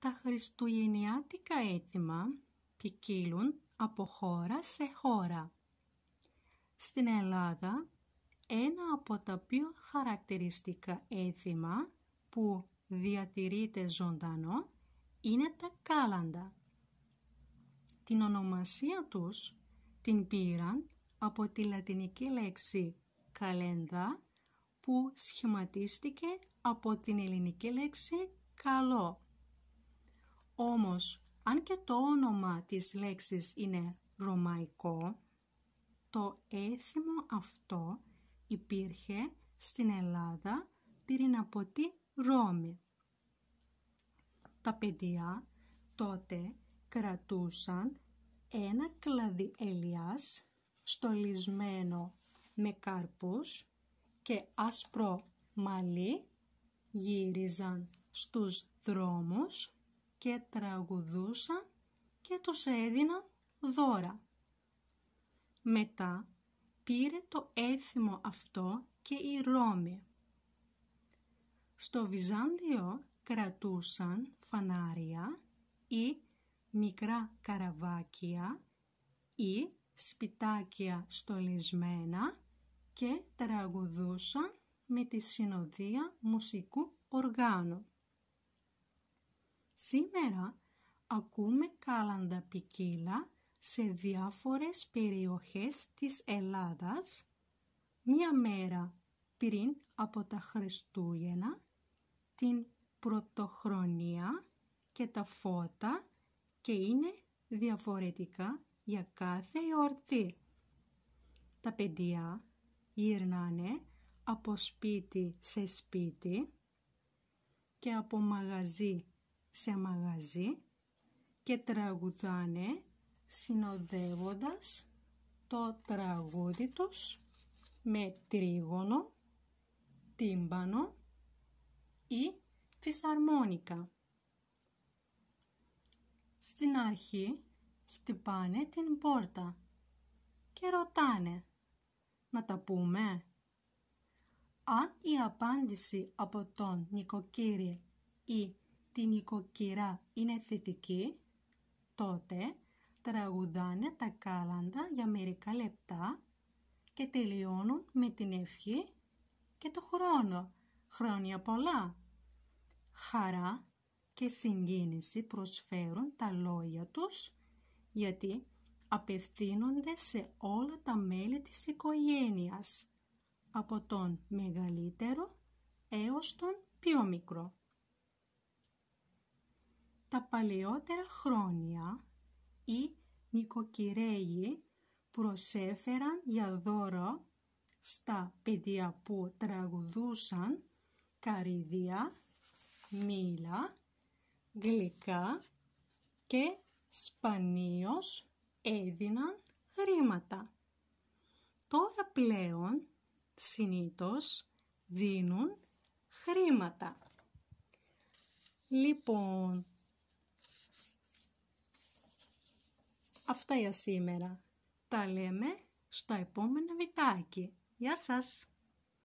Τα χριστουγεννιάτικα έθιμα ποικίλουν από χώρα σε χώρα. Στην Ελλάδα, ένα από τα πιο χαρακτηριστικά έθιμα που διατηρείται ζωντανό είναι τα κάλαντα. Την ονομασία τους την πήραν από τη λατινική λέξη «καλένδα» που σχηματίστηκε από την ελληνική λέξη «καλό» Όμως, αν και το όνομα της λέξης είναι ρωμαϊκό, το έθιμο αυτό υπήρχε στην Ελλάδα πριν από τη Ρώμη. Τα παιδιά τότε κρατούσαν ένα κλαδί ελιάς στολισμένο με καρπούς και άσπρο μαλλί γύριζαν στους δρόμους και τραγουδούσαν και τους έδιναν δώρα. Μετά πήρε το έθιμο αυτό και η Ρώμη. Στο Βυζάντιο κρατούσαν φανάρια ή μικρά καραβάκια ή σπιτάκια στολισμένα και τραγουδούσαν με τη συνοδεία μουσικού οργάνου. Σήμερα ακούμε κάλαντα ποικίλα σε διάφορες περιοχές της Ελλάδας μία μέρα πριν από τα Χριστούγεννα, την πρωτοχρονία και τα φώτα και είναι διαφορετικά για κάθε εορτή. Τα παιδιά γυρνάνε από σπίτι σε σπίτι και από μαγαζί σε μαγαζί και τραγουδάνε συνοδεύοντας το τραγούδι τους με τρίγωνο, τύμπανο ή φυσαρμόνικα. Στην αρχή χτυπάνε την πόρτα και ρωτάνε «Να τα πούμε» Αν η απάντηση από τον νοικοκύρη ή την οικοκυρά είναι θετική, τότε τραγουδάνε τα κάλαντα για μερικά λεπτά και τελειώνουν με την ευχή και το χρόνο. Χρόνια πολλά! Χαρά και συγκίνηση προσφέρουν τα λόγια τους γιατί απευθύνονται σε όλα τα μέλη της οικογένειας από τον μεγαλύτερο έως τον πιο μικρό τα παλαιότερα χρόνια οι νοικοκυρέοι προσέφεραν για δώρο στα παιδιά που τραγουδούσαν καρύδια, μήλα, γλυκά και σπανίως έδιναν χρήματα. Τώρα πλέον συνήθως δίνουν χρήματα. Λοιπόν, Αυτά για σήμερα. Τα λέμε στο επόμενο βιτάκι. Γεια σας!